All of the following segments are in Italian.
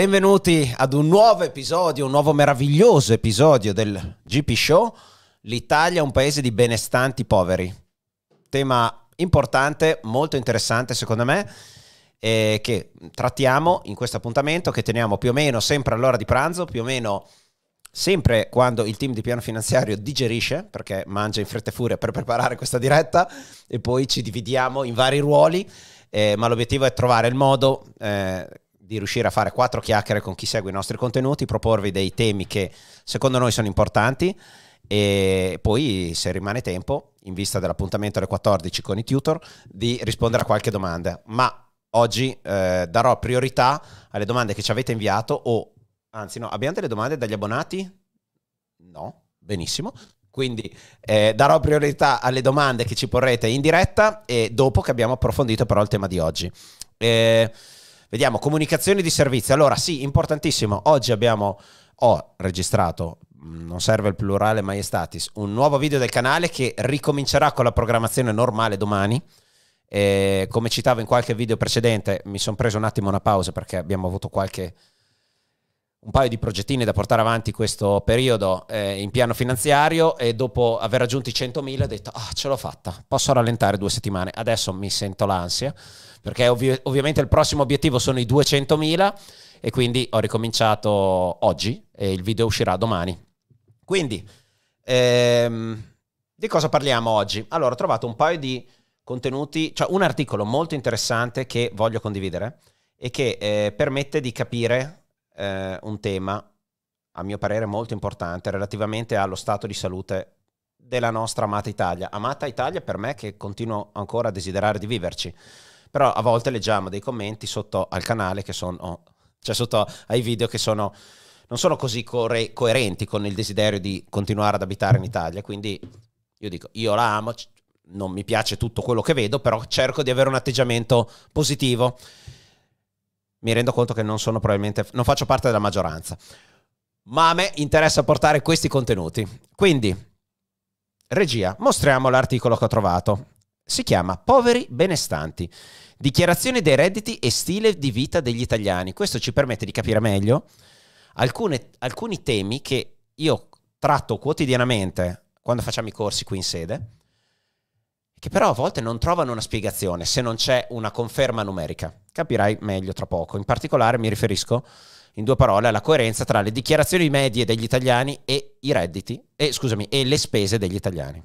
Benvenuti ad un nuovo episodio, un nuovo meraviglioso episodio del GP Show. L'Italia è un paese di benestanti poveri. Tema importante, molto interessante secondo me, eh, che trattiamo in questo appuntamento che teniamo più o meno sempre all'ora di pranzo, più o meno sempre quando il team di piano finanziario digerisce, perché mangia in fretta e furia per preparare questa diretta e poi ci dividiamo in vari ruoli, eh, ma l'obiettivo è trovare il modo... Eh, di riuscire a fare quattro chiacchiere con chi segue i nostri contenuti, proporvi dei temi che secondo noi sono importanti e poi se rimane tempo, in vista dell'appuntamento alle 14 con i tutor, di rispondere a qualche domanda. Ma oggi eh, darò priorità alle domande che ci avete inviato o anzi no, abbiamo delle domande dagli abbonati? No, benissimo. Quindi eh, darò priorità alle domande che ci porrete in diretta e dopo che abbiamo approfondito però il tema di oggi. Eh, Vediamo, comunicazione di servizio. Allora, sì, importantissimo. Oggi abbiamo, ho registrato, mm, non serve il plurale maestatis, un nuovo video del canale che ricomincerà con la programmazione normale domani. E come citavo in qualche video precedente, mi sono preso un attimo una pausa perché abbiamo avuto qualche un paio di progettini da portare avanti questo periodo eh, in piano finanziario e dopo aver raggiunto i 100.000 ho detto ah ce l'ho fatta, posso rallentare due settimane, adesso mi sento l'ansia perché ovvi- ovviamente il prossimo obiettivo sono i 200.000 e quindi ho ricominciato oggi e il video uscirà domani. Quindi, ehm, di cosa parliamo oggi? Allora, ho trovato un paio di contenuti, cioè un articolo molto interessante che voglio condividere e che eh, permette di capire eh, un tema, a mio parere, molto importante relativamente allo stato di salute della nostra amata Italia. Amata Italia per me che continuo ancora a desiderare di viverci. Però a volte leggiamo dei commenti sotto al canale che sono, cioè sotto ai video che sono, non sono così co- coerenti con il desiderio di continuare ad abitare in Italia. Quindi io dico, io la amo, non mi piace tutto quello che vedo, però cerco di avere un atteggiamento positivo. Mi rendo conto che non sono probabilmente, non faccio parte della maggioranza. Ma a me interessa portare questi contenuti. Quindi, regia, mostriamo l'articolo che ho trovato si chiama Poveri Benestanti. Dichiarazione dei redditi e stile di vita degli italiani. Questo ci permette di capire meglio alcune, alcuni temi che io tratto quotidianamente quando facciamo i corsi qui in sede, che però a volte non trovano una spiegazione se non c'è una conferma numerica. Capirai meglio tra poco. In particolare mi riferisco in due parole alla coerenza tra le dichiarazioni medie degli italiani e i redditi, e, scusami, e le spese degli italiani.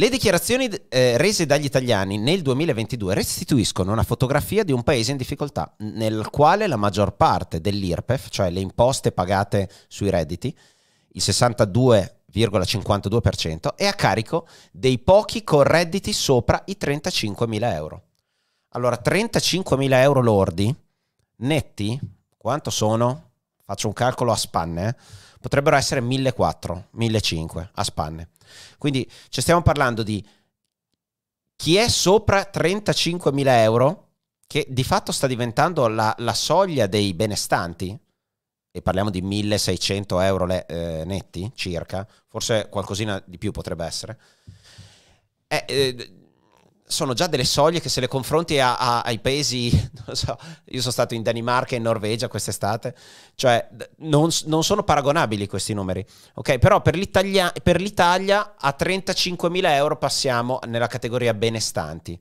Le dichiarazioni eh, rese dagli italiani nel 2022 restituiscono una fotografia di un paese in difficoltà, nel quale la maggior parte dell'IRPEF, cioè le imposte pagate sui redditi, il 62,52%, è a carico dei pochi con redditi sopra i 35.000 euro. Allora, 35.000 euro lordi, netti, quanto sono? Faccio un calcolo a spanne, eh? potrebbero essere 1.400, 1.500 a spanne. Quindi cioè, stiamo parlando di chi è sopra 35.000 euro, che di fatto sta diventando la, la soglia dei benestanti, e parliamo di 1.600 euro le, eh, netti circa, forse qualcosina di più potrebbe essere. Eh, eh, sono già delle soglie che se le confronti a, a, ai paesi, non so, io sono stato in Danimarca e in Norvegia quest'estate, cioè non, non sono paragonabili questi numeri, ok? Però per l'Italia, per l'Italia a 35.000 euro passiamo nella categoria benestanti.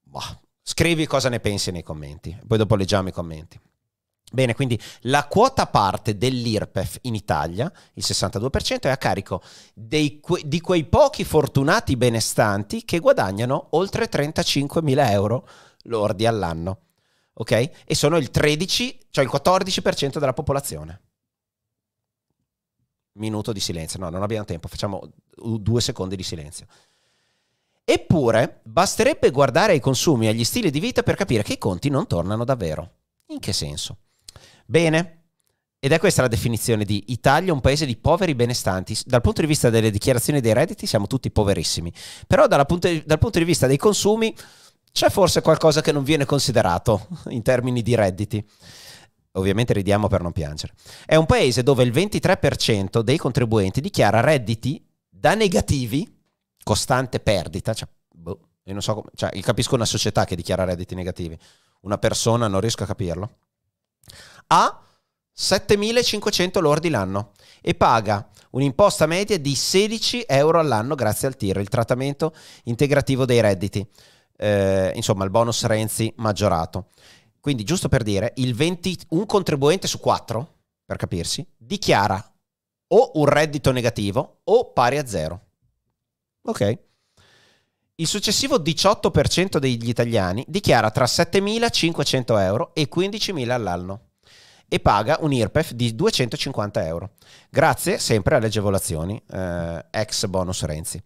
Boh. Scrivi cosa ne pensi nei commenti, poi dopo leggiamo i commenti. Bene, quindi la quota parte dell'IRPEF in Italia, il 62%, è a carico dei, di quei pochi fortunati benestanti che guadagnano oltre 35.000 euro lordi all'anno. Ok? E sono il 13, cioè il 14% della popolazione. Minuto di silenzio. No, non abbiamo tempo, facciamo due secondi di silenzio. Eppure, basterebbe guardare ai consumi e agli stili di vita per capire che i conti non tornano davvero. In che senso? Bene? Ed è questa la definizione di Italia, un paese di poveri benestanti. Dal punto di vista delle dichiarazioni dei redditi siamo tutti poverissimi, però punto di, dal punto di vista dei consumi c'è forse qualcosa che non viene considerato in termini di redditi. Ovviamente ridiamo per non piangere. È un paese dove il 23% dei contribuenti dichiara redditi da negativi, costante perdita, cioè, boh, io non so come, cioè, io capisco una società che dichiara redditi negativi, una persona non riesco a capirlo ha 7.500 lordi l'anno e paga un'imposta media di 16 euro all'anno grazie al TIR, il trattamento integrativo dei redditi, eh, insomma il bonus Renzi maggiorato. Quindi giusto per dire, 20, un contribuente su quattro, per capirsi, dichiara o un reddito negativo o pari a zero. Ok? Il successivo 18% degli italiani dichiara tra 7.500 euro e 15.000 all'anno e paga un IRPEF di 250 euro, grazie sempre alle agevolazioni eh, ex bonus Renzi.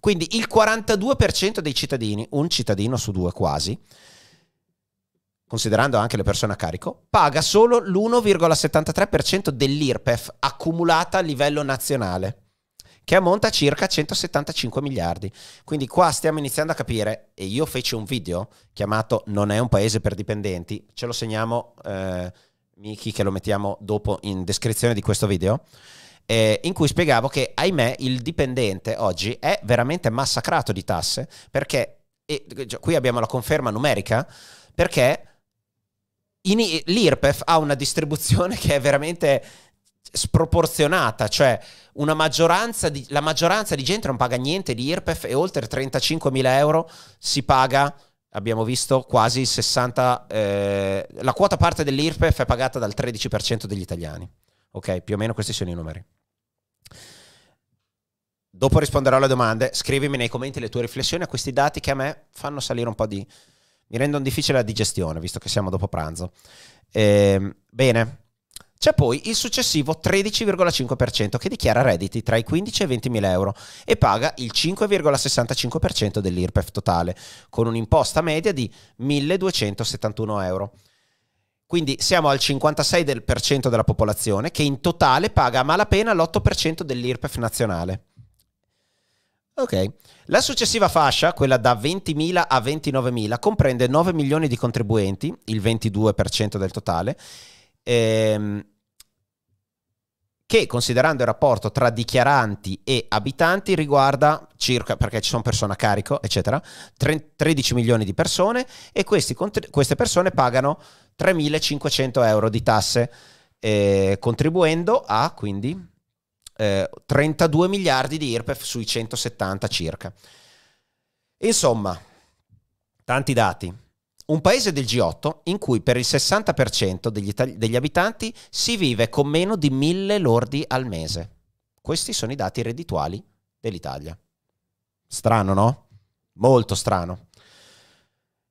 Quindi il 42% dei cittadini, un cittadino su due quasi, considerando anche le persone a carico, paga solo l'1,73% dell'IRPEF accumulata a livello nazionale che ammonta a circa 175 miliardi. Quindi qua stiamo iniziando a capire, e io feci un video chiamato Non è un paese per dipendenti, ce lo segniamo, eh, Miki, che lo mettiamo dopo in descrizione di questo video, eh, in cui spiegavo che, ahimè, il dipendente oggi è veramente massacrato di tasse, perché, e cioè, qui abbiamo la conferma numerica, perché l'IRPEF ha una distribuzione che è veramente sproporzionata, cioè maggioranza di, la maggioranza di gente non paga niente di IRPEF e oltre 35.000 euro si paga, abbiamo visto, quasi il 60%, eh, la quota parte dell'IRPEF è pagata dal 13% degli italiani. Ok, più o meno questi sono i numeri. Dopo risponderò alle domande, scrivimi nei commenti le tue riflessioni a questi dati che a me fanno salire un po' di... mi rendono difficile la digestione, visto che siamo dopo pranzo. Eh, bene, c'è poi il successivo 13,5% che dichiara redditi tra i 15 e i 20 mila euro e paga il 5,65% dell'IRPEF totale, con un'imposta media di 1.271 euro. Quindi siamo al 56% della popolazione che in totale paga a malapena l'8% dell'IRPEF nazionale. Ok. La successiva fascia, quella da 20.000 a 29.000, comprende 9 milioni di contribuenti, il 22% del totale, ehm, che considerando il rapporto tra dichiaranti e abitanti riguarda circa, perché ci sono persone a carico, eccetera, 13 milioni di persone e questi, queste persone pagano 3.500 euro di tasse, eh, contribuendo a quindi eh, 32 miliardi di IRPEF sui 170 circa. Insomma, tanti dati un paese del G8 in cui per il 60% degli, itali- degli abitanti si vive con meno di 1000 lordi al mese. Questi sono i dati reddituali dell'Italia. Strano, no? Molto strano.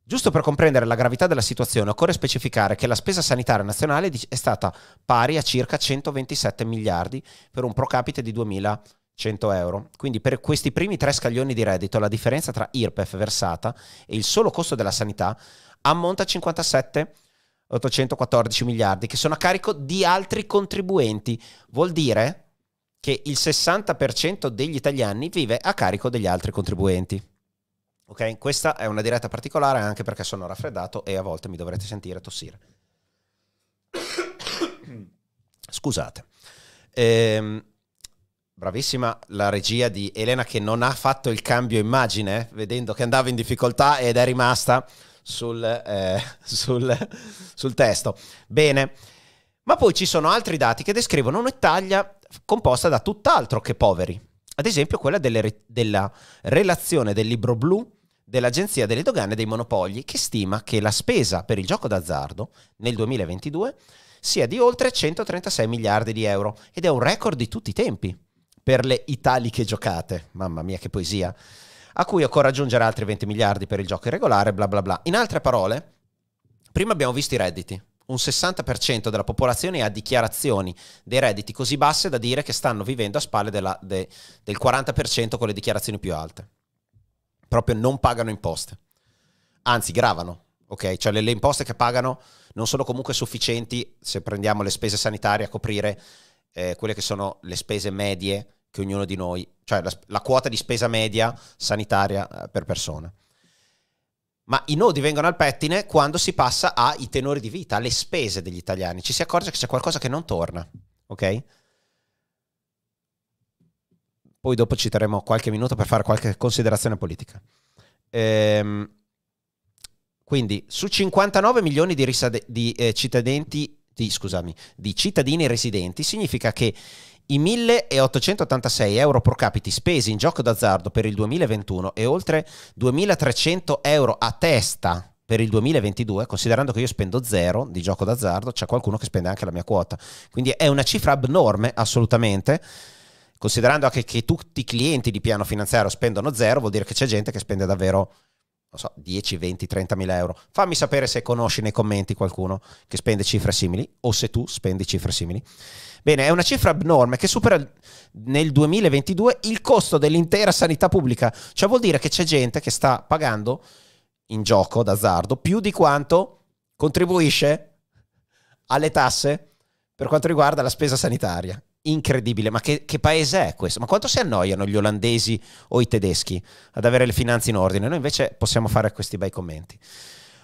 Giusto per comprendere la gravità della situazione, occorre specificare che la spesa sanitaria nazionale è stata pari a circa 127 miliardi per un pro capite di 2.100 euro. Quindi per questi primi tre scaglioni di reddito la differenza tra IRPEF versata e il solo costo della sanità ammonta a 57 814 miliardi che sono a carico di altri contribuenti. Vuol dire che il 60% degli italiani vive a carico degli altri contribuenti. Ok? Questa è una diretta particolare anche perché sono raffreddato e a volte mi dovrete sentire tossire. Scusate. Ehm, bravissima la regia di Elena che non ha fatto il cambio immagine, vedendo che andava in difficoltà ed è rimasta sul, eh, sul, sul testo. Bene. Ma poi ci sono altri dati che descrivono un'Italia composta da tutt'altro che poveri. Ad esempio quella delle, della relazione del libro blu dell'Agenzia delle Dogane e dei Monopoli che stima che la spesa per il gioco d'azzardo nel 2022 sia di oltre 136 miliardi di euro ed è un record di tutti i tempi per le italiche giocate. Mamma mia che poesia a cui occorre aggiungere altri 20 miliardi per il gioco irregolare, bla bla bla. In altre parole, prima abbiamo visto i redditi. Un 60% della popolazione ha dichiarazioni dei redditi così basse da dire che stanno vivendo a spalle della, de, del 40% con le dichiarazioni più alte. Proprio non pagano imposte. Anzi, gravano ok? Cioè le, le, imposte che pagano non sono comunque sufficienti, se prendiamo le spese sanitarie, a coprire eh, quelle che sono le spese medie che ognuno di noi, cioè la, la quota di spesa media sanitaria eh, per persona. Ma i nodi vengono al pettine quando si passa ai tenori di vita, alle spese degli italiani. Ci si accorge che c'è qualcosa che non torna, ok? Poi dopo ci terremo qualche minuto per fare qualche considerazione politica. Ehm, quindi su 59 milioni di, risade- di, eh, di, scusami, di cittadini residenti significa che i 1.886 euro pro capiti spesi in gioco d'azzardo per il 2021 e oltre 2.300 euro a testa per il 2022, considerando che io spendo zero di gioco d'azzardo, c'è qualcuno che spende anche la mia quota. Quindi è una cifra abnorme, assolutamente. Considerando anche che tutti i clienti di piano finanziario spendono zero, vuol dire che c'è gente che spende davvero non so, 10, 20, 30 mila euro. Fammi sapere se conosci nei commenti qualcuno che spende cifre simili o se tu spendi cifre simili. Bene, è una cifra abnorme che supera nel 2022 il costo dell'intera sanità pubblica. Cioè vuol dire che c'è gente che sta pagando in gioco d'azzardo più di quanto contribuisce alle tasse per quanto riguarda la spesa sanitaria incredibile. Ma che, che, paese è questo? Ma quanto si annoiano gli olandesi o i tedeschi ad avere le finanze in ordine? Noi invece possiamo fare questi bei commenti.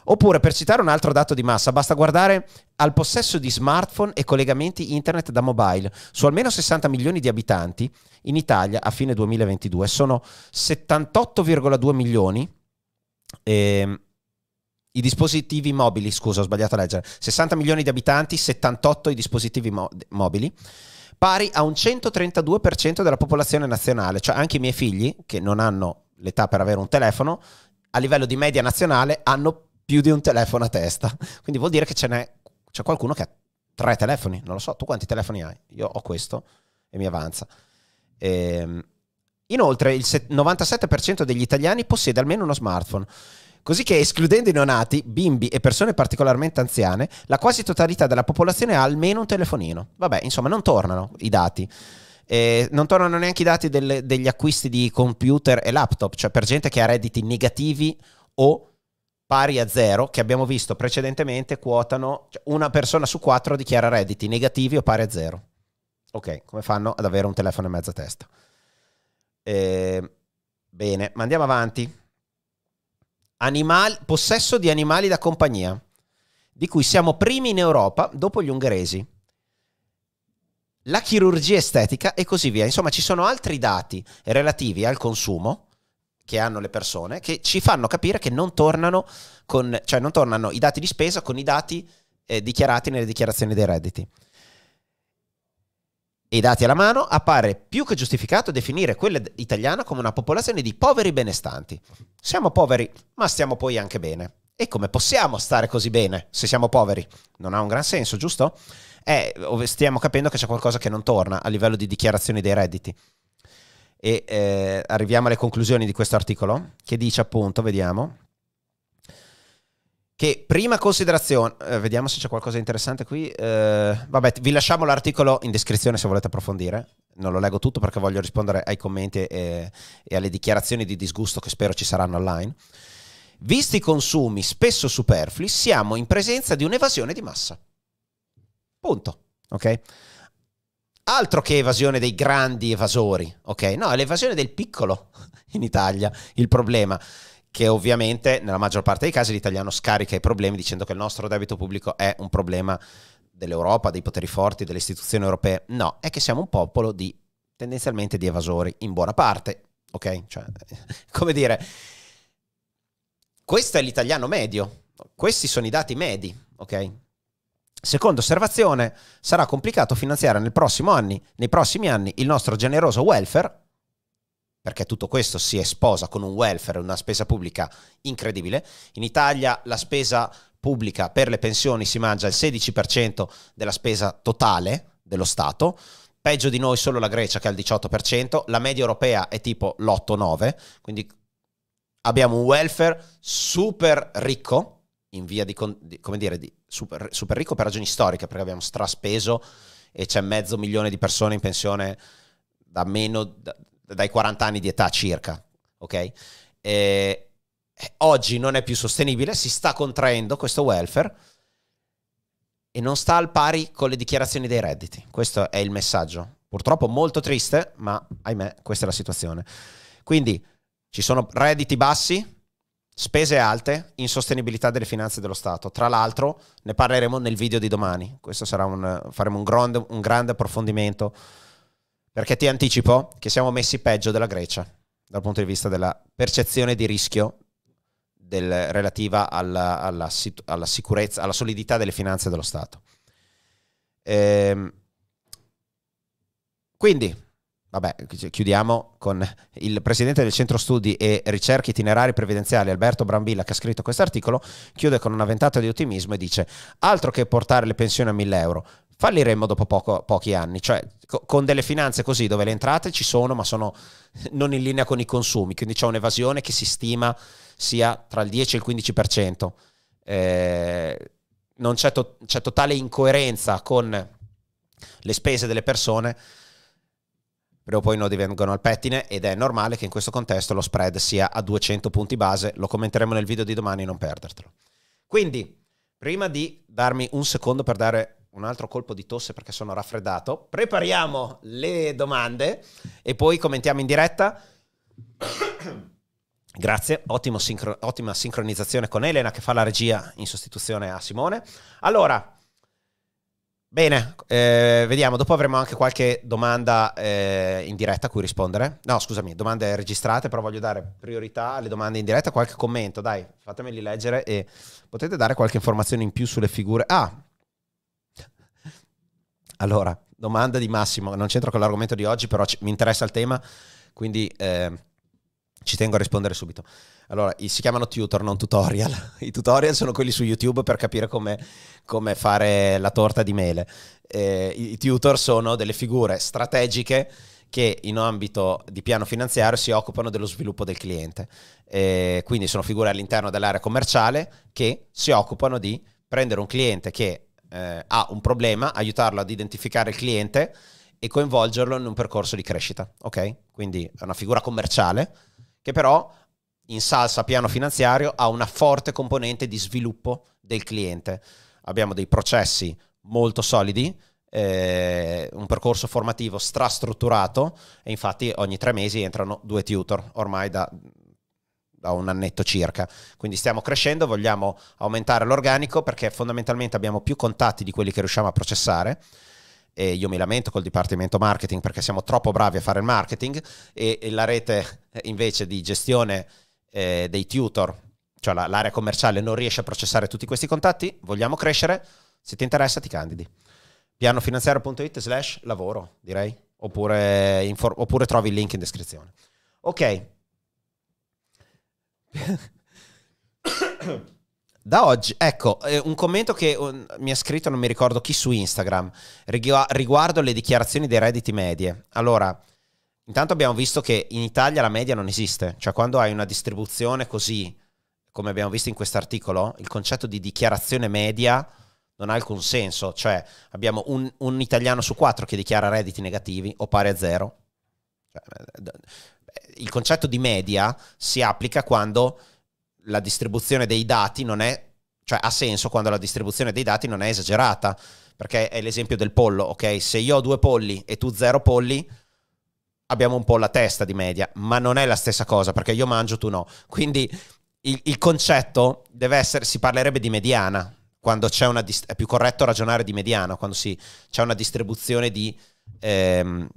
Oppure, per citare un altro dato di massa, basta guardare al possesso di smartphone e collegamenti internet da mobile. Su almeno 60 milioni di abitanti in Italia a fine 2022 sono 78,2 milioni. Ehm, i dispositivi mobili, scusa, ho sbagliato a leggere, 60 milioni di abitanti, 78 i dispositivi mo- mobili pari a un 132% della popolazione nazionale, cioè anche i miei figli, che non hanno l'età per avere un telefono, a livello di media nazionale hanno più di un telefono a testa. Quindi vuol dire che ce n'è, c'è qualcuno che ha tre telefoni, non lo so, tu quanti telefoni hai? Io ho questo e mi avanza. Ehm, inoltre il 97% degli italiani possiede almeno uno smartphone così che escludendo i neonati, bimbi e persone particolarmente anziane, la quasi totalità della popolazione ha almeno un telefonino. Vabbè, insomma, non tornano i dati. Eh, non tornano neanche i dati delle, degli acquisti di computer e laptop, cioè per gente che ha redditi negativi o pari a zero, che abbiamo visto precedentemente, quotano cioè una persona su quattro dichiara redditi negativi o pari a zero. Ok, come fanno ad avere un telefono in mezza testa? Eh, bene, ma andiamo avanti animali, possesso di animali da compagnia, di cui siamo primi in Europa dopo gli ungheresi. La chirurgia estetica e così via. Insomma, ci sono altri dati relativi al consumo che hanno le persone che ci fanno capire che non tornano, con, cioè non tornano i dati di spesa con i dati eh, dichiarati nelle dichiarazioni dei redditi e i dati alla mano, appare più che giustificato definire quella italiana come una popolazione di poveri benestanti. Siamo poveri, ma stiamo poi anche bene. E come possiamo stare così bene se siamo poveri? Non ha un gran senso, giusto? Eh, stiamo capendo che c'è qualcosa che non torna a livello di dichiarazioni dei redditi. E eh, arriviamo alle conclusioni di questo articolo, che dice appunto, vediamo, che prima considerazione, eh, vediamo se c'è qualcosa di interessante qui. Eh, vabbè, vi lasciamo l'articolo in descrizione se volete approfondire. Non lo leggo tutto perché voglio rispondere ai commenti e, e alle dichiarazioni di disgusto che spero ci saranno online. Visti i consumi spesso superflui, siamo in presenza di un'evasione di massa. Punto. Ok? Altro che evasione dei grandi evasori, ok? No, è l'evasione del piccolo in Italia il problema che ovviamente nella maggior parte dei casi l'italiano scarica i problemi dicendo che il nostro debito pubblico è un problema dell'Europa, dei poteri forti, delle istituzioni europee. No, è che siamo un popolo di tendenzialmente di evasori in buona parte, ok? Cioè, come dire, questo è l'italiano medio, questi sono i dati medi, ok? Seconda osservazione, sarà complicato finanziare nel prossimo anni, nei prossimi anni il nostro generoso welfare perché tutto questo si esposa con un welfare, una spesa pubblica incredibile. In Italia la spesa pubblica per le pensioni si mangia il 16% della spesa totale dello Stato, peggio di noi solo la Grecia che ha il 18%, la media europea è tipo l'8-9, quindi abbiamo un welfare super ricco, in via di, come dire, di super, super ricco per ragioni storiche, perché abbiamo straspeso e c'è mezzo milione di persone in pensione da meno... Da, dai 40 anni di età circa, ok? E eh, oggi non è più sostenibile, si sta contraendo questo welfare e non sta al pari con le dichiarazioni dei redditi. Questo è il messaggio. Purtroppo molto triste, ma ahimè, questa è la situazione. Quindi ci sono redditi bassi, spese alte, insostenibilità delle finanze dello Stato. Tra l'altro ne parleremo nel video di domani. Questo sarà un, faremo un grande, un grande approfondimento perché ti anticipo che siamo messi peggio della Grecia dal punto di vista della percezione di rischio del, relativa alla, alla, alla, sicurezza, alla solidità delle finanze dello Stato. Ehm, quindi, vabbè, chiudiamo con il presidente del centro studi e ricerche itinerari previdenziali Alberto Brambilla che ha scritto questo articolo, chiude con una ventata di ottimismo e dice altro che portare le pensioni a 1000 euro, falliremmo dopo poco, pochi anni, cioè co- con delle finanze così dove le entrate ci sono ma sono non in linea con i consumi, quindi c'è un'evasione che si stima sia tra il 10 e il 15%. Eh, non c'è, to- c'è totale incoerenza con le spese delle persone, prima o poi no divengono al pettine ed è normale che in questo contesto lo spread sia a 200 punti base, lo commenteremo nel video di domani, non perdertelo. Quindi, prima di darmi un secondo per dare un altro colpo di tosse perché sono raffreddato. Prepariamo le domande e poi commentiamo in diretta. Grazie, sincro- ottima sincronizzazione con Elena che fa la regia in sostituzione a Simone. Allora, bene, eh, vediamo, dopo avremo anche qualche domanda eh, in diretta a cui rispondere. No, scusami, domande registrate, però voglio dare priorità alle domande in diretta, qualche commento, dai, fatemeli leggere e potete dare qualche informazione in più sulle figure. Ah, allora, domanda di Massimo, non c'entra con l'argomento di oggi, però c- mi interessa il tema, quindi eh, ci tengo a rispondere subito. Allora, i, si chiamano tutor, non tutorial. I tutorial sono quelli su YouTube per capire come, fare la torta di mele. Eh, I tutor sono delle figure strategiche che in ambito di piano finanziario si occupano dello sviluppo del cliente. Eh, quindi sono figure all'interno dell'area commerciale che si occupano di prendere un cliente che eh, ha un problema, aiutarlo ad identificare il cliente e coinvolgerlo in un percorso di crescita, ok? Quindi è una figura commerciale che però in salsa piano finanziario ha una forte componente di sviluppo del cliente. Abbiamo dei processi molto solidi, eh, un percorso formativo strastrutturato e infatti ogni tre mesi entrano due tutor ormai da, da un annetto circa. Quindi stiamo crescendo, vogliamo aumentare l'organico perché fondamentalmente abbiamo più contatti di quelli che riusciamo a processare. E io mi lamento col dipartimento marketing perché siamo troppo bravi a fare il marketing e, e la rete eh, invece di gestione eh, dei tutor, cioè la, l'area commerciale, non riesce a processare tutti questi contatti. Vogliamo crescere? Se ti interessa ti candidi. pianofinanziario.it slash lavoro, direi, oppure, eh, infor- oppure trovi il link in descrizione. Ok, da oggi, ecco, eh, un commento che un, mi ha scritto, non mi ricordo chi su Instagram, riguardo le dichiarazioni dei redditi medie. Allora, intanto abbiamo visto che in Italia la media non esiste, cioè quando hai una distribuzione così, come abbiamo visto in quest'articolo, il concetto di dichiarazione media non ha alcun senso, cioè abbiamo un, un italiano su quattro che dichiara redditi negativi o pari a zero. Cioè, eh, il concetto di media si applica quando la distribuzione dei dati non è, cioè ha senso quando la distribuzione dei dati non è esagerata, perché è l'esempio del pollo, ok? Se io ho due polli e tu zero polli, abbiamo un po' la testa di media, ma non è la stessa cosa, perché io mangio, tu no. Quindi il, il concetto deve essere, si parlerebbe di mediana, quando c'è una, è più corretto ragionare di mediana, quando si, c'è una distribuzione di... Ehm,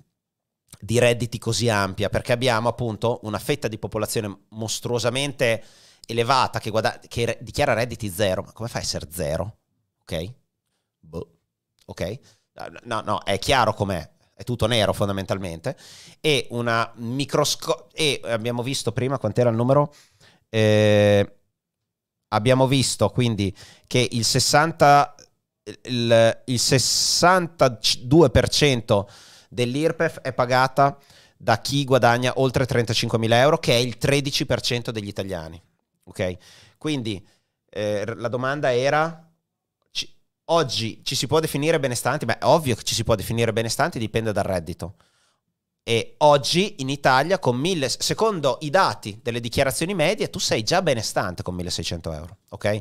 di redditi così ampia, perché abbiamo appunto una fetta di popolazione mostruosamente elevata che, guada- che dichiara redditi zero. Ma come fa a essere zero? Ok? Boh. Ok? No, no, è chiaro com'è. È tutto nero fondamentalmente. E una microsco... E abbiamo visto prima quant'era il numero? Eh, abbiamo visto quindi che il 60... il, il 62% dell'IRPEF è pagata da chi guadagna oltre 35.000 euro, che è il 13% degli italiani. Ok? Quindi eh, la domanda era oggi ci si può definire benestanti? Beh, ovvio che ci si può definire benestanti, dipende dal reddito. E oggi in Italia, con mille, secondo i dati delle dichiarazioni medie, tu sei già benestante con 1600 euro, ok?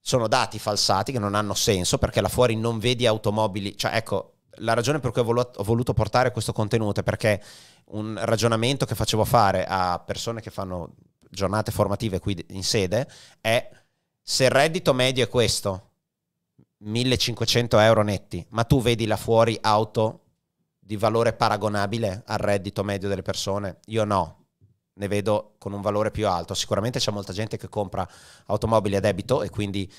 Sono dati falsati che non hanno senso perché là fuori non vedi automobili, cioè ecco, la ragione per cui ho, voluto portare questo contenuto è perché un ragionamento che facevo fare a persone che fanno giornate formative qui in sede è se il reddito medio è questo, 1500 euro netti, ma tu vedi là fuori auto di valore paragonabile al reddito medio delle persone? Io no, ne vedo con un valore più alto. Sicuramente c'è molta gente che compra automobili a debito e quindi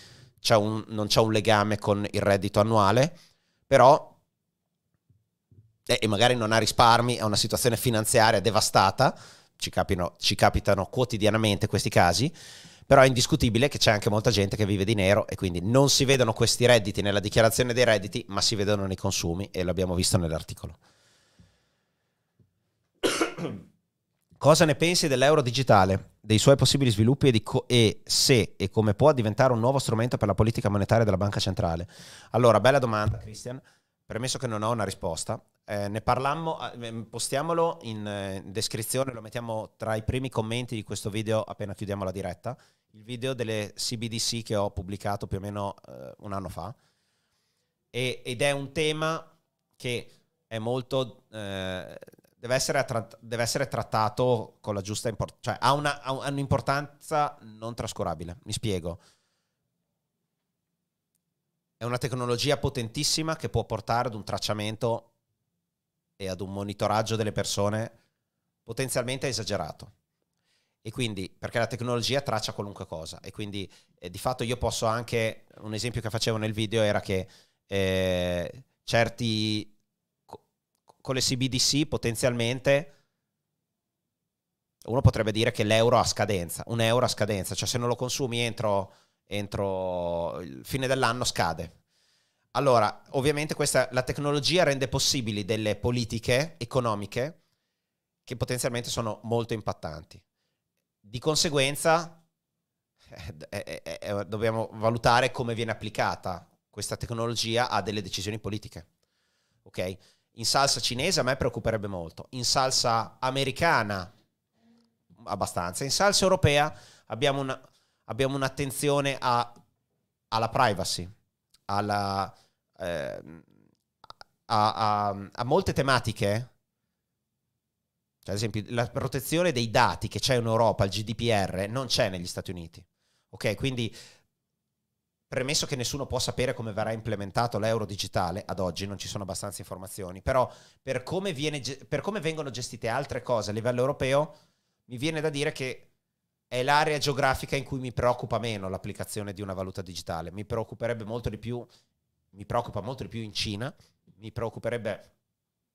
c'è un, non c'è un legame con il reddito annuale, però e magari non ha risparmi, ha una situazione finanziaria devastata, ci, capino, ci capitano quotidianamente questi casi, però è indiscutibile che c'è anche molta gente che vive di nero e quindi non si vedono questi redditi nella dichiarazione dei redditi, ma si vedono nei consumi e l'abbiamo visto nell'articolo. Cosa ne pensi dell'euro digitale, dei suoi possibili sviluppi e, co- e, se e come può diventare un nuovo strumento per la politica monetaria della banca centrale? Allora, bella domanda, Christian. Premesso che non ho una risposta, eh, ne parlammo, ah, eh, postiamolo eh, in descrizione, lo mettiamo tra i primi commenti di questo video appena chiudiamo la diretta, il video delle CBDC che ho pubblicato più o meno eh, un anno fa, e, ed è un tema che è molto... Eh, deve, essere deve essere, trattato con la giusta importanza, cioè ha, una, ha un'importanza non trascurabile, mi spiego. È una tecnologia potentissima che può portare ad un tracciamento e ad un monitoraggio delle persone potenzialmente esagerato. E quindi, perché la tecnologia traccia qualunque cosa. E quindi, eh, di fatto, io posso anche. Un esempio che facevo nel video era che eh, certi. Co- con le CBDC potenzialmente. Uno potrebbe dire che l'euro ha scadenza, un euro ha scadenza, cioè se non lo consumi entro, entro il fine dell'anno scade. Allora, ovviamente questa, la tecnologia rende possibili delle politiche economiche che potenzialmente sono molto impattanti. Di conseguenza, eh, eh, eh, eh, dobbiamo valutare come viene applicata questa tecnologia a delle decisioni politiche. Ok? In salsa cinese a me preoccuperebbe molto, in salsa americana abbastanza, in salsa europea abbiamo, una, abbiamo un'attenzione a, alla privacy, alla, eh, a, a, a, molte tematiche, cioè, ad esempio la protezione dei dati che c'è in Europa, il GDPR, non c'è negli Stati Uniti. Ok, quindi premesso che nessuno può sapere come verrà implementato l'euro digitale, ad oggi non ci sono abbastanza informazioni, però per come, viene, per come vengono gestite altre cose a livello europeo, mi viene da dire che è l'area geografica in cui mi preoccupa meno l'applicazione di una valuta digitale. Mi preoccuperebbe molto di più mi preoccupa molto di più in Cina, mi preoccuperebbe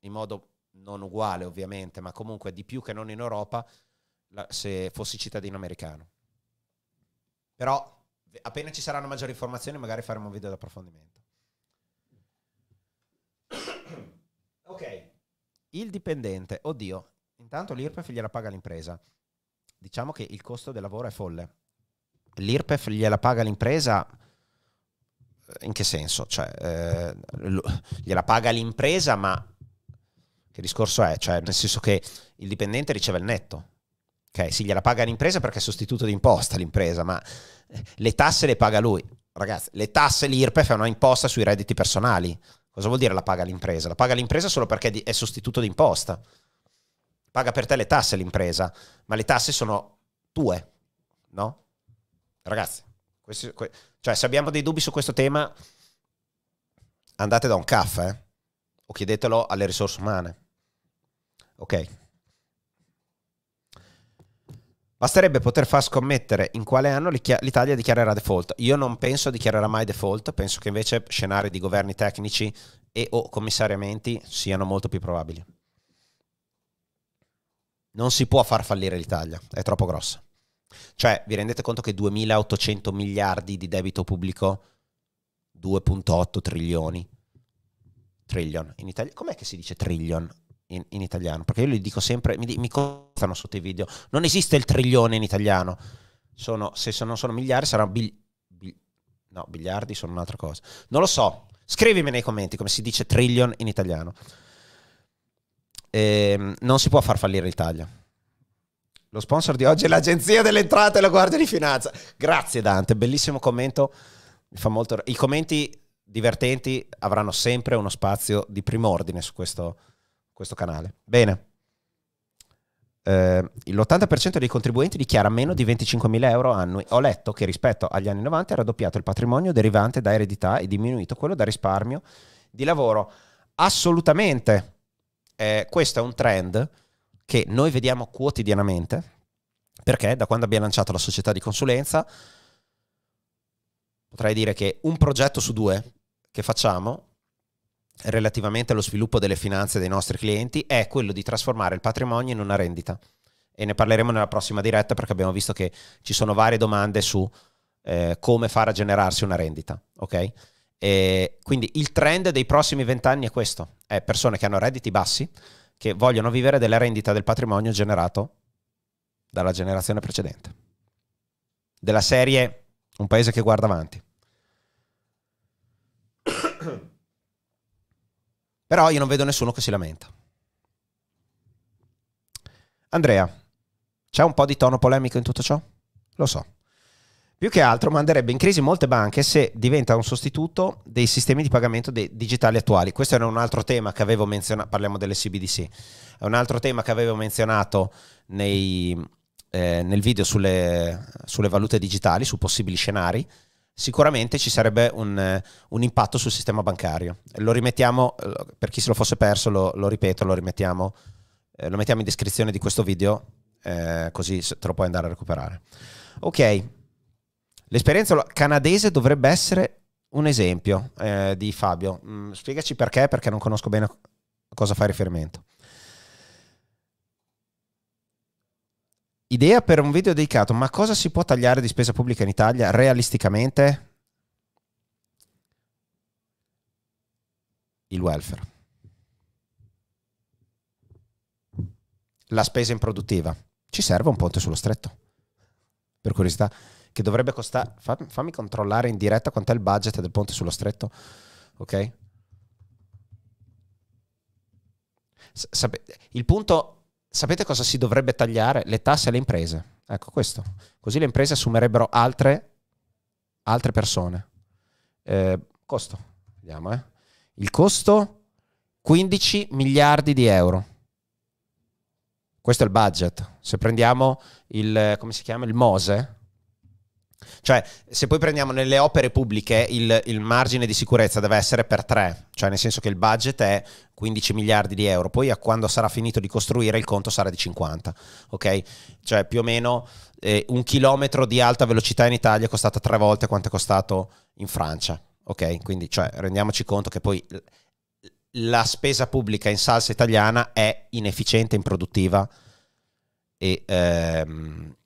in modo non uguale ovviamente, ma comunque di più che non in Europa la, se fossi cittadino americano. Però appena ci saranno maggiori informazioni magari faremo un video d'approfondimento. ok, il dipendente, oddio, intanto l'IRPEF gliela paga l'impresa. Diciamo che il costo del lavoro è folle. L'IRPEF gliela paga l'impresa in che senso? Cioè, eh, gliela paga l'impresa, ma che discorso è? Cioè, nel senso che il dipendente riceve il netto. Ok, sì, gliela paga l'impresa perché è sostituto di imposta l'impresa, ma eh, le tasse le paga lui. Ragazzi, le tasse, l'IRPEF è una imposta sui redditi personali. Cosa vuol dire la paga l'impresa? La paga l'impresa solo perché è sostituto di imposta. Paga per te le tasse l'impresa, ma le tasse sono tue, no? Ragazzi, questi, que- cioè, se abbiamo dei dubbi su questo tema, andate da un caffè eh? o chiedetelo alle risorse umane. Ok. Basterebbe poter far scommettere in quale anno l'Italia dichiarerà default. Io non penso dichiarerà mai default, penso che invece scenari di governi tecnici e o commissariamenti siano molto più probabili. Non si può far fallire l'Italia, è troppo grossa. Cioè, vi rendete conto che 2.800 miliardi di debito pubblico? 2.8 trilioni. Trillion. In Italia, com'è che si dice trillion in, in italiano? Perché io gli dico sempre, mi, mi costano sotto i video. Non esiste il trilione in italiano. Sono, se non sono miliardi, saranno bil, bil, no, biliardi, sono un'altra cosa. Non lo so. Scrivimi nei commenti come si dice trillion in italiano. Ehm, non si può far fallire l'Italia. Lo sponsor di oggi è l'Agenzia delle Entrate e la Guardia di Finanza. Grazie Dante, bellissimo commento. Mi fa molto... I commenti divertenti avranno sempre uno spazio di prim'ordine su questo, questo canale. Bene. Eh, l'80% dei contribuenti dichiara meno di 25.000 euro annui. Ho letto che rispetto agli anni 90 è raddoppiato il patrimonio derivante da eredità e diminuito quello da risparmio di lavoro. Assolutamente. Eh, questo è un trend che noi vediamo quotidianamente, perché da quando abbiamo lanciato la società di consulenza, potrei dire che un progetto su due che facciamo relativamente allo sviluppo delle finanze dei nostri clienti è quello di trasformare il patrimonio in una rendita. E ne parleremo nella prossima diretta perché abbiamo visto che ci sono varie domande su eh, come fare a generarsi una rendita. Okay? quindi il trend dei prossimi vent'anni è questo, è persone che hanno redditi bassi, che vogliono vivere della rendita del patrimonio generato dalla generazione precedente. Della serie un paese che guarda avanti. Però io non vedo nessuno che si lamenta. Andrea, c'è un po' di tono polemico in tutto ciò? Lo so. Più che altro manderebbe in crisi molte banche se diventa un sostituto dei sistemi di pagamento digitali attuali. Questo era un altro tema che avevo menzionato, parliamo delle CBDC, è un altro tema che avevo menzionato nei, eh, nel video sulle, sulle, valute digitali, su possibili scenari. Sicuramente ci sarebbe un, eh, un, impatto sul sistema bancario. Lo rimettiamo, eh, per chi se lo fosse perso, lo, lo ripeto, lo rimettiamo, eh, lo mettiamo in descrizione di questo video, eh, così te lo puoi andare a recuperare. Ok. L'esperienza canadese dovrebbe essere un esempio eh, di Fabio. Mm, spiegaci perché, perché non conosco bene a cosa fai riferimento. Idea per un video dedicato, ma cosa si può tagliare di spesa pubblica in Italia realisticamente? Il welfare. La spesa improduttiva. Ci serve un ponte sullo stretto. Per curiosità, che dovrebbe costare... Fa, fammi controllare in diretta quant'è il budget del ponte sullo stretto, ok? Sape, il punto, sapete cosa si dovrebbe tagliare? Le tasse alle imprese. Ecco questo. Così le imprese assumerebbero altre, altre persone. Eh, costo, vediamo. Eh. Il costo 15 miliardi di euro. Questo è il budget. Se prendiamo il, come si chiama, il MOSE, cioè, se poi prendiamo nelle opere pubbliche, il, il, margine di sicurezza deve essere per tre, cioè nel senso che il budget è 15 miliardi di euro, poi a quando sarà finito di costruire il conto sarà di 50, ok? Cioè più o meno eh, un chilometro di alta velocità in Italia è costato tre volte quanto è costato in Francia, ok? Quindi cioè, rendiamoci conto che poi la spesa pubblica in salsa italiana è inefficiente, improduttiva e... Ehm,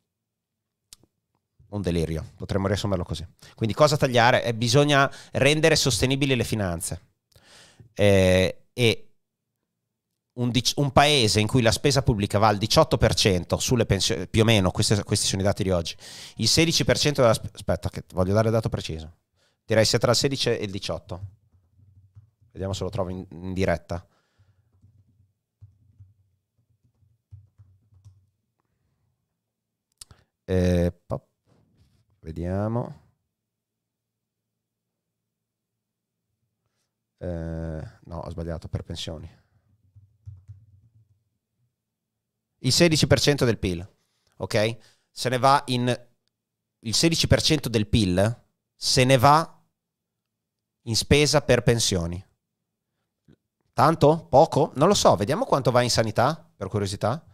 un delirio, potremmo riassumerlo così. Quindi cosa tagliare? Eh, bisogna rendere sostenibili le finanze. Eh, e un, un, paese in cui la spesa pubblica va al 18% sulle pensioni, più o meno, questi, questi sono i dati di oggi, il 16% della... aspetta, che voglio dare il dato preciso. Direi sia tra il 16 e il 18. Vediamo se lo trovo in, in diretta. Eh, pop. Vediamo. Eh, no, ho sbagliato per pensioni. Il 16% del PIL, ok? Se ne va in... Il 16% del PIL se ne va in spesa per pensioni. Tanto? Poco? Non lo so, vediamo quanto va in sanità, per curiosità.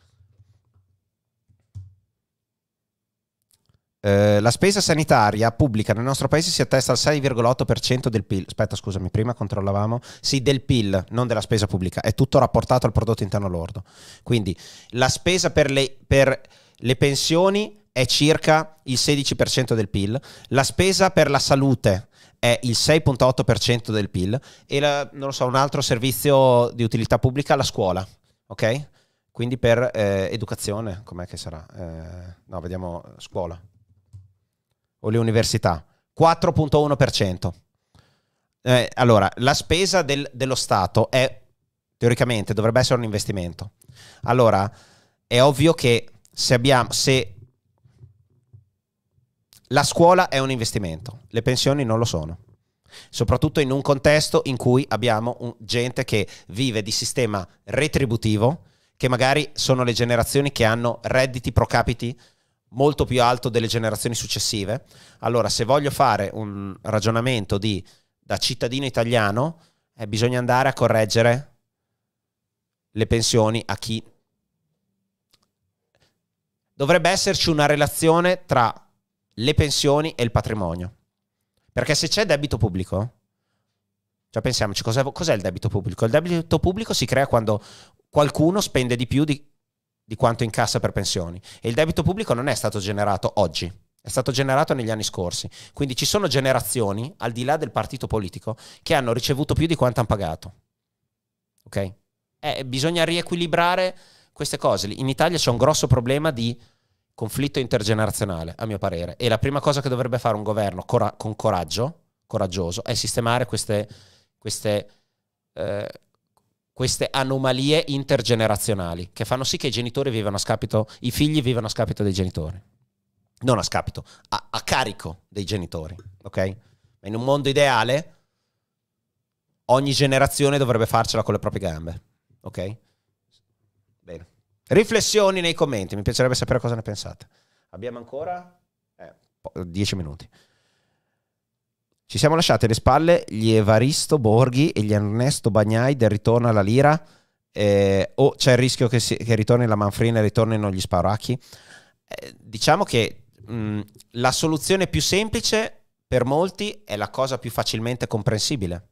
Eh, la spesa sanitaria pubblica nel nostro paese si attesta al 6,8% del PIL. Aspetta, scusami, prima controllavamo. Sì, del PIL, non della spesa pubblica. È tutto rapportato al prodotto interno lordo. Quindi la spesa per le, per le pensioni è circa il 16% del PIL, la spesa per la salute è il 6,8% del PIL e la, non so, un altro servizio di utilità pubblica, la scuola, ok? Quindi per eh, educazione, com'è che sarà? Eh, no, vediamo scuola o le università? 4.1%. Eh, allora, la spesa del, dello Stato è, teoricamente, dovrebbe essere un investimento. Allora, è ovvio che se abbiamo... Se la scuola è un investimento, le pensioni non lo sono soprattutto in un contesto in cui abbiamo gente che vive di sistema retributivo, che magari sono le generazioni che hanno redditi pro capite molto più alto delle generazioni successive. Allora, se voglio fare un ragionamento di da cittadino italiano, eh, bisogna andare a correggere le pensioni a chi... Dovrebbe esserci una relazione tra le pensioni e il patrimonio. Perché se c'è debito pubblico, cioè pensiamoci, cos'è, cos'è il debito pubblico? Il debito pubblico si crea quando qualcuno spende di più di, di quanto incassa per pensioni. E il debito pubblico non è stato generato oggi, è stato generato negli anni scorsi. Quindi ci sono generazioni, al di là del partito politico, che hanno ricevuto più di quanto hanno pagato. Ok? Eh, bisogna riequilibrare queste cose. In Italia c'è un grosso problema di conflitto intergenerazionale, a mio parere. E la prima cosa che dovrebbe fare un governo cora- con coraggio, coraggioso, è sistemare queste, queste eh, queste anomalie intergenerazionali che fanno sì che i genitori vivano a scapito, i figli vivano a scapito dei genitori. Non a scapito, a, a carico dei genitori, ok? In un mondo ideale ogni generazione dovrebbe farcela con le proprie gambe, ok? Bene. Riflessioni nei commenti, mi piacerebbe sapere cosa ne pensate. Abbiamo ancora 10 eh, minuti. Ci siamo lasciati alle spalle gli Evaristo Borghi e gli Ernesto Bagnai del ritorno alla Lira. Eh, o c'è il rischio che, si, che ritorni la Manfrina e ritornino gli Sparacchi. Eh, diciamo che mh, mm, la soluzione più semplice per molti è la cosa più facilmente comprensibile.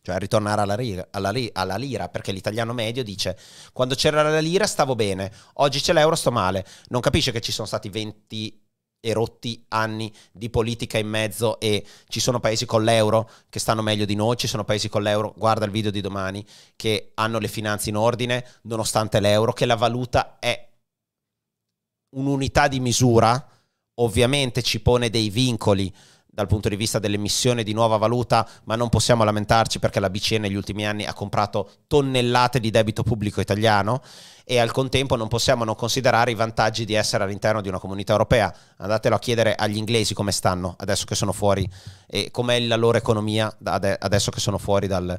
Cioè ritornare alla lira, alla, alla lira perché l'italiano medio dice quando c'era la lira stavo bene, oggi c'è l'euro sto male. Non capisce che ci sono stati 20 e rotti anni di politica in mezzo e ci sono paesi con l'euro che stanno meglio di noi, ci sono paesi con l'euro, guarda il video di domani, che hanno le finanze in ordine nonostante l'euro, che la valuta è un'unità di misura, ovviamente ci pone dei vincoli dal punto di vista dell'emissione di nuova valuta, ma non possiamo lamentarci perché la BCE negli ultimi anni ha comprato tonnellate di debito pubblico italiano e al contempo non possiamo non considerare i vantaggi di essere all'interno di una comunità europea. Andatelo a chiedere agli inglesi come stanno adesso che sono fuori e com'è la loro economia adesso che sono fuori dal,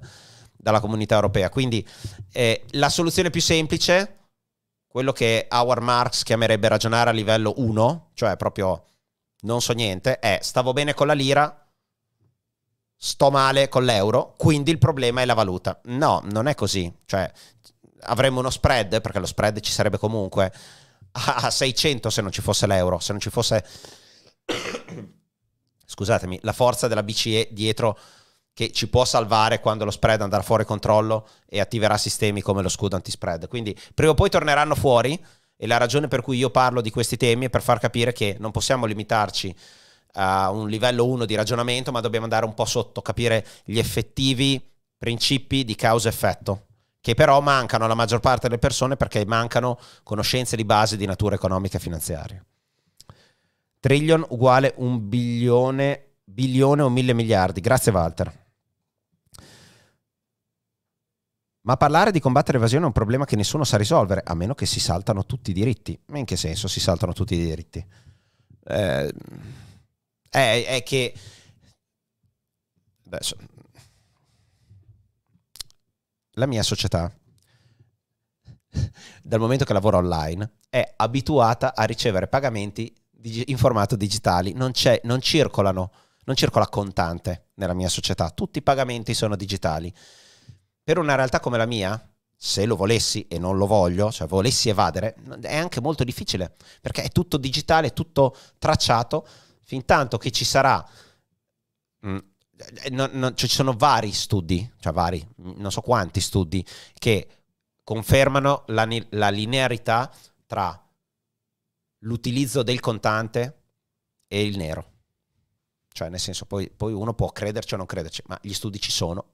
dalla comunità europea. Quindi eh, la soluzione più semplice, quello che Howard Marx chiamerebbe ragionare a livello 1, cioè proprio non so niente, è eh, stavo bene con la lira, sto male con l'euro, quindi il problema è la valuta. No, non è così. Cioè, avremmo uno spread, perché lo spread ci sarebbe comunque a 600 se non ci fosse l'euro, se non ci fosse... scusatemi, la forza della BCE dietro che ci può salvare quando lo spread andrà fuori controllo e attiverà sistemi come lo scudo antispread. Quindi prima o poi torneranno fuori e la ragione per cui io parlo di questi temi è per far capire che non possiamo limitarci a un livello 1 di ragionamento, ma dobbiamo andare un po' sotto, capire gli effettivi principi di causa-effetto, che però mancano alla maggior parte delle persone perché mancano conoscenze di base di natura economica e finanziaria. Trillion uguale un bilione, bilione o mille miliardi. Grazie Walter. Ma parlare di combattere l'evasione è un problema che nessuno sa risolvere, a meno che si saltano tutti i diritti. Ma in che senso si saltano tutti i diritti? Eh, è, è, che... Adesso, la mia società, dal momento che lavoro online, è abituata a ricevere pagamenti in formato digitali, non, non circolano, non circola contante nella mia società, tutti i pagamenti sono digitali per una realtà come la mia, se lo volessi e non lo voglio, cioè volessi evadere, è anche molto difficile, perché è tutto digitale, è tutto tracciato, fin tanto che ci sarà... Mh, mm, eh, non, non, cioè ci sono vari studi, cioè vari, non so quanti studi, che confermano la, la linearità tra l'utilizzo del contante e il nero. Cioè, nel senso, poi, poi, uno può crederci o non crederci, ma gli studi ci sono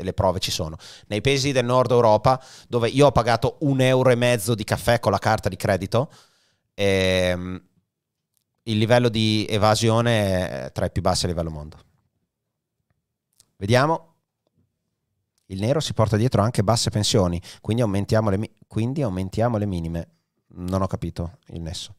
le prove ci sono. Nei paesi del nord Europa, dove io ho pagato un euro e mezzo di caffè con la carta di credito, ehm, il livello di evasione è tra i più bassi a livello mondo. Vediamo. Il nero si porta dietro anche basse pensioni, quindi aumentiamo le, mi- quindi aumentiamo le minime. Non ho capito il nesso.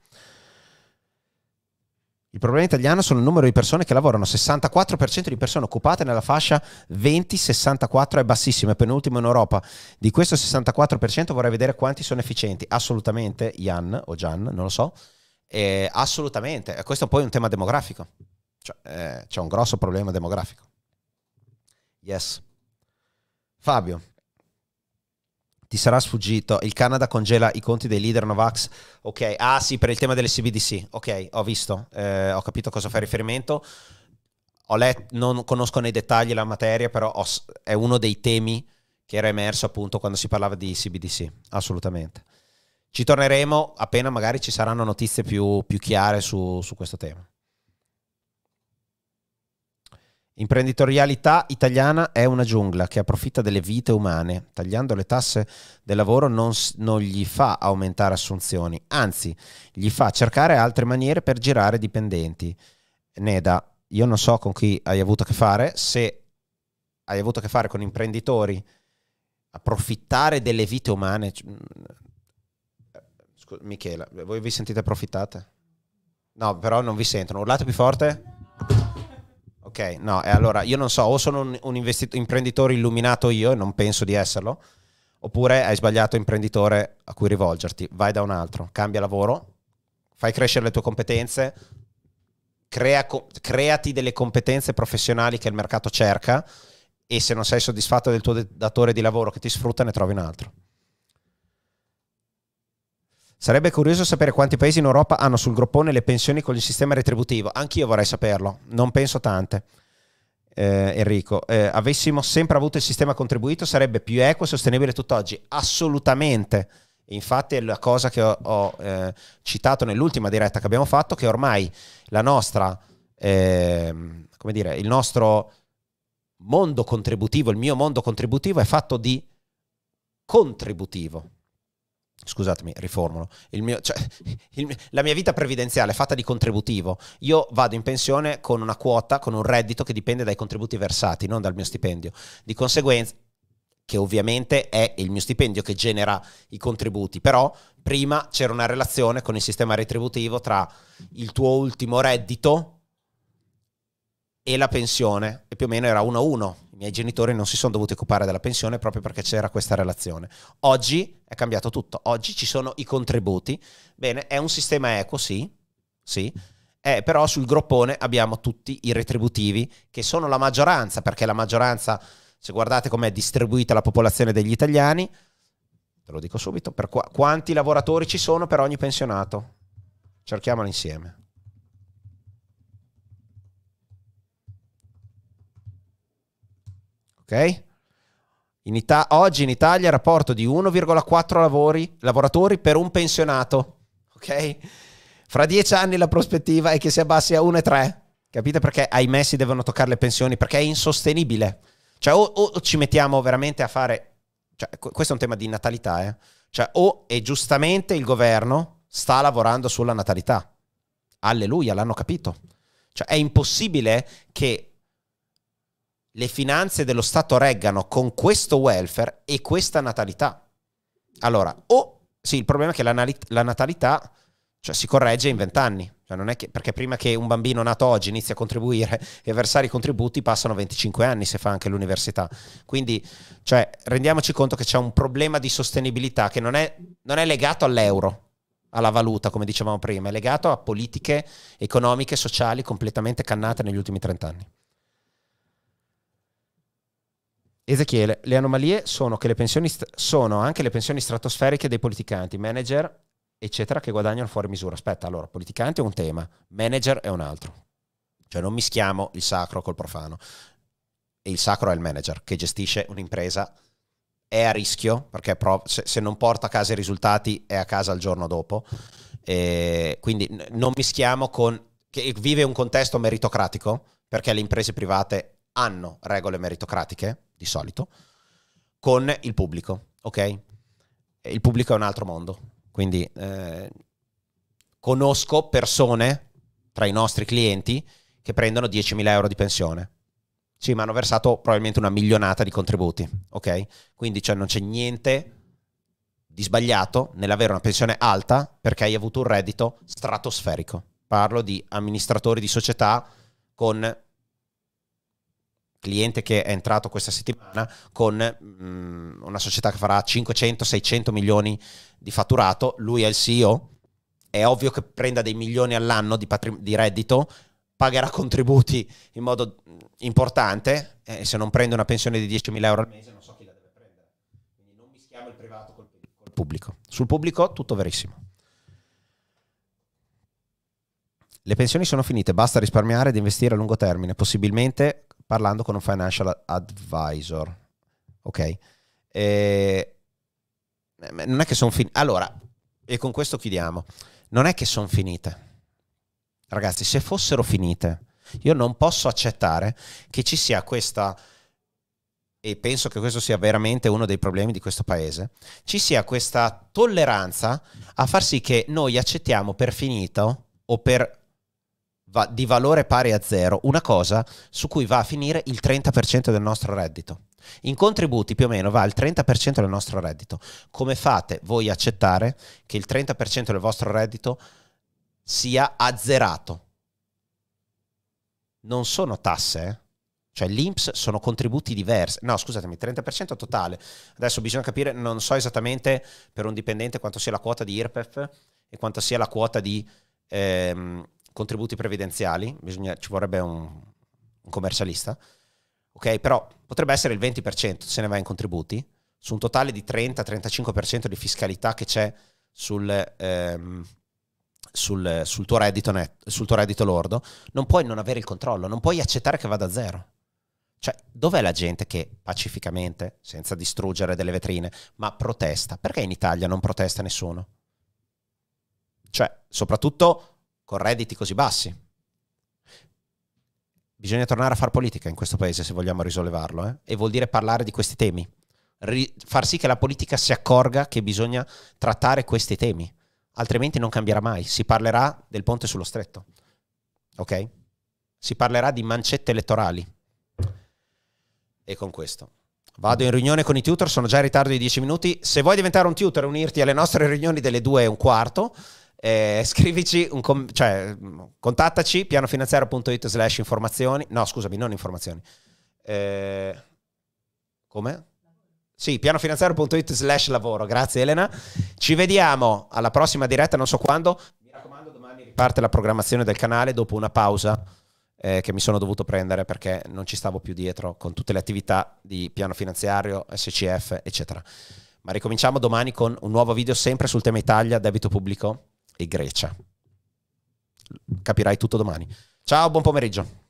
Il problema italiano sono il numero di persone che lavorano, 64% di persone occupate nella fascia 20-64 è bassissimo, è penultimo in Europa. Di questo 64% vorrei vedere quanti sono efficienti. Assolutamente, Jan o Gian, non lo so. Eh, assolutamente, questo è poi un tema demografico. Cioè, eh, c'è un grosso problema demografico. Yes. Fabio, ti sarà sfuggito, il Canada congela i conti dei leader Novax, ok, ah sì, per il tema delle CBDC, ok, ho visto, eh, ho capito cosa fai riferimento, let, non conosco nei dettagli la materia, però ho, è uno dei temi che era emerso appunto quando si parlava di CBDC, assolutamente. Ci torneremo appena magari ci saranno notizie più, più chiare su, su questo tema. Imprenditorialità italiana è una giungla che approfitta delle vite umane. Tagliando le tasse del lavoro non, non, gli fa aumentare assunzioni, anzi gli fa cercare altre maniere per girare dipendenti. Neda, io non so con chi hai avuto a che fare, se hai avuto a che fare con imprenditori, approfittare delle vite umane... Mm, Scusa, Michela, voi vi sentite approfittate? No, però non vi sentono. Urlate più forte. Ok, no, e allora io non so, o sono un, un investito, imprenditore illuminato io e non penso di esserlo, oppure hai sbagliato imprenditore a cui rivolgerti, vai da un altro, cambia lavoro, fai crescere le tue competenze, crea, creati delle competenze professionali che il mercato cerca e se non sei soddisfatto del tuo datore di lavoro che ti sfrutta ne trovi un altro. Sarebbe curioso sapere quanti paesi in Europa hanno sul groppone le pensioni con il sistema retributivo. Anch'io vorrei saperlo, non penso tante. Eh, Enrico, eh, avessimo sempre avuto il sistema contribuito sarebbe più equo e sostenibile tutt'oggi. Assolutamente. Infatti è la cosa che ho, ho eh, citato nell'ultima diretta che abbiamo fatto, che ormai la nostra, ehm, come dire, il nostro mondo contributivo, il mio mondo contributivo è fatto di contributivo scusatemi, riformulo, mio, cioè, il, la mia vita previdenziale è fatta di contributivo, io vado in pensione con una quota, con un reddito che dipende dai contributi versati, non dal mio stipendio. Di conseguenza, che ovviamente è il mio stipendio che genera i contributi, però prima c'era una relazione con il sistema retributivo tra il tuo ultimo reddito e la pensione, e più o meno era 1 a 1, i miei genitori non si sono dovuti occupare della pensione proprio perché c'era questa relazione. Oggi è cambiato tutto, oggi ci sono i contributi. Bene, è un sistema equo, sì, sì. Eh, però sul groppone abbiamo tutti i retributivi che sono la maggioranza, perché la maggioranza, se guardate com'è distribuita la popolazione degli italiani, te lo dico subito, per qu- quanti lavoratori ci sono per ogni pensionato? Cerchiamolo insieme. ok? In Ita- oggi in Italia il rapporto di 1,4 lavoratori per un pensionato, ok? Fra dieci anni la prospettiva è che si abbassi a 1,3. Capite perché ahimè si devono toccare le pensioni? Perché è insostenibile. Cioè o, o ci mettiamo veramente a fare... Cioè, questo è un tema di natalità, eh? Cioè o e giustamente il governo sta lavorando sulla natalità. Alleluia, l'hanno capito. Cioè è impossibile che le finanze dello Stato reggano con questo welfare e questa natalità. Allora, o sì, il problema è che la, la natalità cioè, si corregge in vent'anni. Cioè, perché prima che un bambino nato oggi inizi a contribuire e a versare i contributi passano 25 anni se fa anche l'università. Quindi cioè, rendiamoci conto che c'è un problema di sostenibilità che non è, non è legato all'euro, alla valuta, come dicevamo prima, è legato a politiche economiche e sociali completamente cannate negli ultimi 30 anni. Ezechiele, le anomalie sono che le pensioni st- sono anche le pensioni stratosferiche dei politicanti, manager, eccetera, che guadagnano fuori misura. Aspetta, allora, politicanti è un tema, manager è un altro. Cioè non mischiamo il sacro col profano. E il sacro è il manager che gestisce un'impresa, è a rischio, perché prov- se, se non porta a casa i risultati è a casa il giorno dopo. E quindi n- non mischiamo con... che vive un contesto meritocratico, perché le imprese private hanno regole meritocratiche, di solito, con il pubblico, ok? Il pubblico è un altro mondo, quindi eh, conosco persone tra i nostri clienti che prendono 10.000 euro di pensione. Sì, ma hanno versato probabilmente una milionata di contributi, ok? Quindi cioè, non c'è niente di sbagliato nell'avere una pensione alta perché hai avuto un reddito stratosferico. Parlo di amministratori di società con cliente che è entrato questa settimana con mh, mm, una società che farà 500-600 milioni di fatturato, lui è il CEO, è ovvio che prenda dei milioni all'anno di, patrim- di reddito, pagherà contributi in modo mm, importante eh, e se non prende una pensione di 10.000 euro al mese non so chi la deve prendere. Quindi non mischiamo il privato col, col pubblico. Sul pubblico tutto verissimo. Le pensioni sono finite, basta risparmiare ed investire a lungo termine, possibilmente parlando con un financial advisor. Ok? E... Non è che sono finite. Allora, e con questo chiudiamo. Non è che sono finite. Ragazzi, se fossero finite, io non posso accettare che ci sia questa, e penso che questo sia veramente uno dei problemi di questo paese, ci sia questa tolleranza a far sì che noi accettiamo per finito o per va di valore pari a zero, una cosa su cui va a finire il 30% del nostro reddito. In contributi più o meno va il 30% del nostro reddito. Come fate voi a accettare che il 30% del vostro reddito sia azzerato? Non sono tasse, eh? cioè l'INPS sono contributi diversi, no scusatemi, 30% totale, adesso bisogna capire, non so esattamente per un dipendente quanto sia la quota di IRPEF e quanto sia la quota di ehm, contributi previdenziali, bisogna, ci vorrebbe un, un, commercialista, ok? Però potrebbe essere il 20% se ne va in contributi, su un totale di 30-35% di fiscalità che c'è sul, ehm, sul, sul, tuo net, sul tuo reddito lordo, non puoi non avere il controllo, non puoi accettare che vada a zero. Cioè, dov'è la gente che pacificamente, senza distruggere delle vetrine, ma protesta? Perché in Italia non protesta nessuno? Cioè, soprattutto con redditi così bassi. Bisogna tornare a far politica in questo paese se vogliamo risollevarlo, eh? e vuol dire parlare di questi temi, Ri- far sì che la politica si accorga che bisogna trattare questi temi, altrimenti non cambierà mai, si parlerà del ponte sullo stretto, ok? Si parlerà di mancette elettorali. E con questo. Vado in riunione con i tutor, sono già in ritardo di 10 minuti. Se vuoi diventare un tutor e unirti alle nostre riunioni delle 2 e un quarto, eh, scrivici, com- cioè, contattaci pianofinanziario.it slash informazioni. No, scusami, non informazioni. Eh, come? Sì, pianofinanziario.it slash lavoro. Grazie Elena. Ci vediamo alla prossima diretta, non so quando. Mi raccomando, domani riparte la programmazione del canale dopo una pausa eh, che mi sono dovuto prendere perché non ci stavo più dietro con tutte le attività di piano finanziario, SCF, eccetera. Ma ricominciamo domani con un nuovo video sempre sul tema Italia, debito pubblico e Grecia. Capirai tutto domani. Ciao, buon pomeriggio.